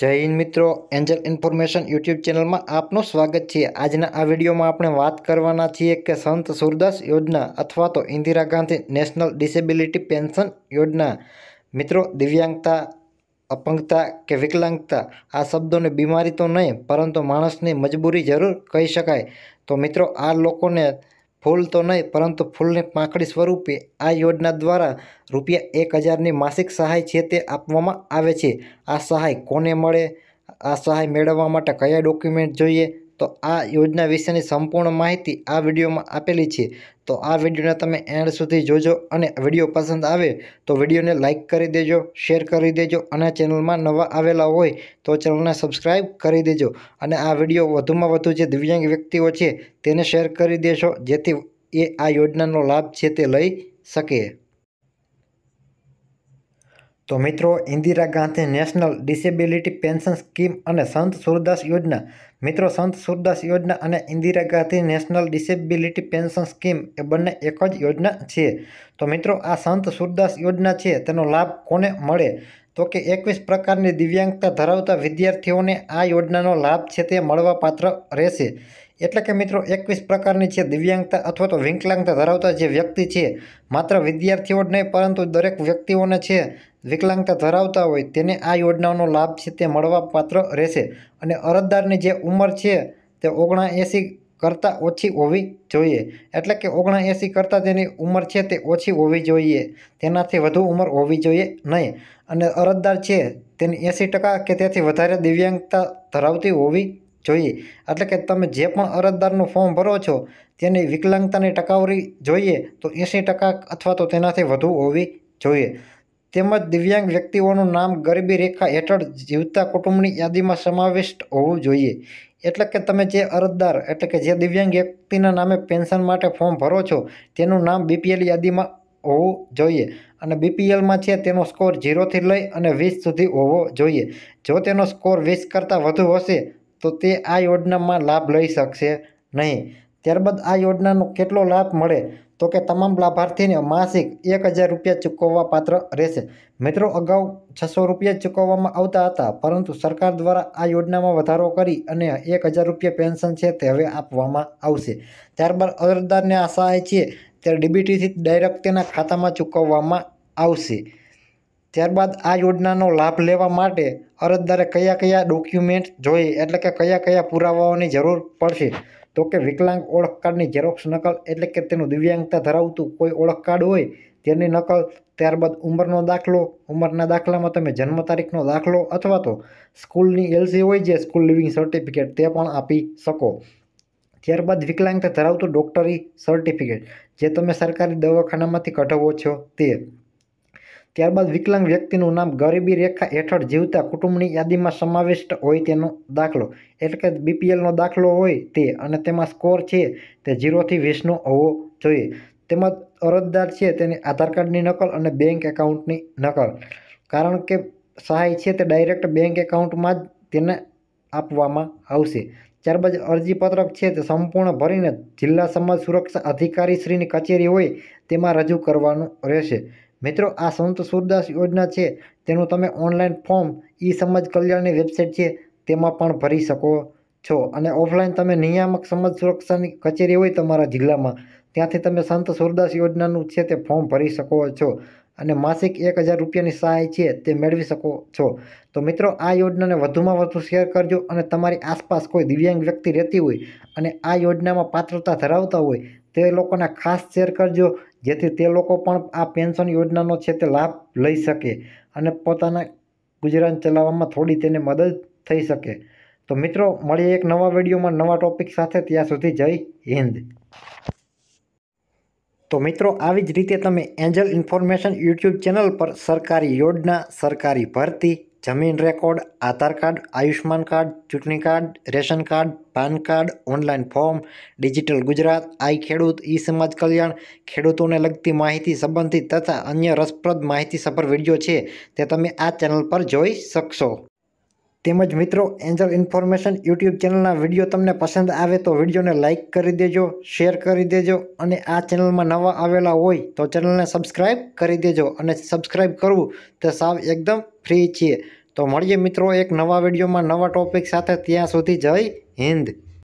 જય હિન્દ મિત્રો Angel information YouTube ચેનલમાં આપનું સ્વાગત છે આજના આ વિડીયોમાં આપણે વાત કરવાના છીએ કે સંત સુરદાસ યોજના અથવા તો Indira Gandhi national disability pension યોજના મિત્રો દિવ્યાંગતા અપંગતા કે વિકલાંગતા આ શબ્દોને બીમારી તો નહીં પરંતુ માણસની મજબૂરી જરૂર કહી શકાય તો મિત્રો આ લોકોને ફૂલ તો નહીં પરંતુ ફૂલને પાંખડી સ્વરૂપે આ યોજના દ્વારા રૂપિયા એક હજારની માસિક સહાય છે તે આપવામાં આવે છે આ સહાય કોને મળે આ સહાય મેળવવા માટે કયા ડોક્યુમેન્ટ જોઈએ તો આ યોજના વિશેની સંપૂર્ણ માહિતી આ વિડીયોમાં આપેલી છે તો આ વિડીયોને તમે એન્ડ સુધી જોજો અને વિડીયો પસંદ આવે તો વિડીયોને લાઇક કરી દેજો શેર કરી દેજો અને ચેનલમાં નવા આવેલા હોય તો ચેનલને સબસ્ક્રાઇબ કરી દેજો અને આ વિડીયો વધુમાં વધુ જે દિવ્યાંગ વ્યક્તિઓ છે તેને શેર કરી દેશો જેથી એ આ યોજનાનો લાભ છે તે લઈ શકે તો મિત્રો Indira Gandhi national disability pension scheme અને સંત સૂરદાસ યોજના મિત્રો સંત સૂરદાસ યોજના અને Indira Gandhi national disability pension scheme એ બંને એક જ યોજના છે તો મિત્રો આ સંત સૂરદાસ યોજના છે તેનો લાભ કોને મળે તો કે એકવીસ પ્રકારની દિવ્યાંગતા ધરાવતા વિદ્યાર્થીઓને આ યોજનાનો લાભ છે તે મળવાપાત્ર રહેશે એટલે કે મિત્રો એકવીસ પ્રકારની છે દિવ્યાંગતા અથવા તો વિકલાંગતા ધરાવતા જે વ્યક્તિ છે માત્ર વિદ્યાર્થીઓ જ નહીં પરંતુ દરેક વ્યક્તિઓને છે વિકલાંગતા ધરાવતા હોય તેને આ યોજનાનો લાભ છે તે મળવા પાત્ર રહેશે અને અરજદારની જે ઉંમર છે તે ઓગણા એંસી કરતાં ઓછી હોવી જોઈએ એટલે કે ઓગણા એંસી કરતાં તેની ઉંમર છે તે ઓછી હોવી જોઈએ તેનાથી વધુ ઉંમર હોવી જોઈએ નહીં અને અરજદાર છે તેની એંસી ટકા કે તેથી વધારે દિવ્યાંગતા ધરાવતી હોવી જોઈએ એટલે કે તમે જે પણ અરજદારનું ફોર્મ ભરો છો તેની વિકલાંગતાની ટકાવારી જોઈએ તો એંસી ટકા અથવા તો તેનાથી વધુ હોવી જોઈએ તેમજ દિવ્યાંગ વ્યક્તિઓનું નામ ગરીબી રેખા હેઠળ જીવતા કુટુંબની યાદીમાં સમાવિષ્ટ હોવું જોઈએ એટલે કે તમે જે અરજદાર એટલે કે જે દિવ્યાંગ વ્યક્તિના નામે પેન્શન માટે ફોર્મ ભરો છો તેનું નામ બીપીએલ યાદીમાં હોવું જોઈએ અને બીપીએલમાં છે તેનો સ્કોર ઝીરોથી લઈ અને વીસ સુધી હોવો જોઈએ જો તેનો સ્કોર વીસ કરતાં વધુ હશે તો તે આ યોજનામાં લાભ લઈ શકશે નહીં ત્યારબાદ આ યોજનાનો કેટલો લાભ મળે તો કે તમામ લાભાર્થીને માસિક એક હજાર રૂપિયા ચૂકવવા પાત્ર રહેશે મિત્રો અગાઉ છસો રૂપિયા ચૂકવવામાં આવતા હતા પરંતુ સરકાર દ્વારા આ યોજનામાં વધારો કરી અને એક હજાર રૂપિયા પેન્શન છે તે હવે આપવામાં આવશે ત્યારબાદ અરજદારને આશા સહાય છે ત્યારે ડીબીટીથી ડાયરેક્ટ તેના ખાતામાં ચૂકવવામાં આવશે ત્યારબાદ આ યોજનાનો લાભ લેવા માટે અરજદારે કયા કયા ડોક્યુમેન્ટ જોઈએ એટલે કે કયા કયા પુરાવાઓની જરૂર પડશે તો કે વિકલાંગ ઓળખ કાર્ડની ઝેરોક્ષ નકલ એટલે કે તેનું દિવ્યાંગતા ધરાવતું કોઈ ઓળખ કાર્ડ હોય તેની નકલ ત્યારબાદ ઉંમરનો દાખલો ઉંમરના દાખલામાં તમે જન્મ તારીખનો દાખલો અથવા તો સ્કૂલની એલસી હોય જે સ્કૂલ લિવિંગ સર્ટિફિકેટ તે પણ આપી શકો ત્યારબાદ વિકલાંગતા ધરાવતું ડૉક્ટરી સર્ટિફિકેટ જે તમે સરકારી દવાખાનામાંથી કઢાવો છો તે ત્યારબાદ વિકલાંગ વ્યક્તિનું નામ ગરીબી રેખા હેઠળ જીવતા કુટુંબની યાદીમાં સમાવિષ્ટ હોય તેનો દાખલો એટલે કે બીપીએલનો દાખલો હોય તે અને તેમાં સ્કોર છે તે ઝીરોથી વીસનો હોવો જોઈએ તેમજ અરજદાર છે તેની આધાર કાર્ડની નકલ અને બેંક એકાઉન્ટની નકલ કારણ કે સહાય છે તે ડાયરેક્ટ બેંક એકાઉન્ટમાં જ તેને આપવામાં આવશે ત્યારબાદ અરજીપત્રક છે તે સંપૂર્ણ ભરીને જિલ્લા સમાજ સુરક્ષા અધિકારીશ્રીની કચેરી હોય તેમાં રજૂ કરવાનું રહેશે મિત્રો આ સંત સૂરદાસ યોજના છે તેનું તમે ઓનલાઈન ફોર્મ ઈ સમજ કલ્યાણની વેબસાઇટ છે તેમાં પણ ભરી શકો છો અને ઓફલાઈન તમે નિયામક સમજ સુરક્ષાની કચેરી હોય તમારા જિલ્લામાં ત્યાંથી તમે સંત સૂરદાસ યોજનાનું છે તે ફોર્મ ભરી શકો છો અને માસિક એક હજાર રૂપિયાની સહાય છે તે મેળવી શકો છો તો મિત્રો આ યોજનાને વધુમાં વધુ શેર કરજો અને તમારી આસપાસ કોઈ દિવ્યાંગ વ્યક્તિ રહેતી હોય અને આ યોજનામાં પાત્રતા ધરાવતા હોય તે લોકોને ખાસ શેર કરજો જેથી તે લોકો પણ આ પેન્શન યોજનાનો છે તે લાભ લઈ શકે અને પોતાના ગુજરાન ચલાવવામાં થોડી તેને મદદ થઈ શકે તો મિત્રો મળીએ એક નવા વિડીયોમાં નવા ટોપિક સાથે ત્યાં સુધી જય હિન્દ તો મિત્રો આવી જ રીતે તમે એન્જલ ઇન્ફોર્મેશન યુટ્યુબ ચેનલ પર સરકારી યોજના સરકારી ભરતી જમીન record Aadhaar card Ayushman card ચૂંટણી card ration card PAN card online form digital Gujarat I Khedut ઈ સમાજ કલ્યાણ ખેડૂતોને લગતી માહિતી સંબંધિત તથા અન્ય રસપ્રદ માહિતીસભર વિડીયો છે તે તમે આ ચેનલ પર જોઈ શકશો તેમજ મિત્રો એન્જલ ઇન્ફોર્મેશન યુટ્યુબ ચેનલના વિડીયો તમને પસંદ આવે તો વિડીયોને લાઇક કરી દેજો શેર કરી દેજો અને આ ચેનલમાં નવા આવેલા હોય તો ચેનલને સબસ્ક્રાઇબ કરી દેજો અને સબસ્ક્રાઇબ કરવું તો સાવ એકદમ ફ્રી છીએ તો મળીએ મિત્રો એક નવા વિડીયોમાં નવા ટોપિક સાથે ત્યાં સુધી જય હિન્દ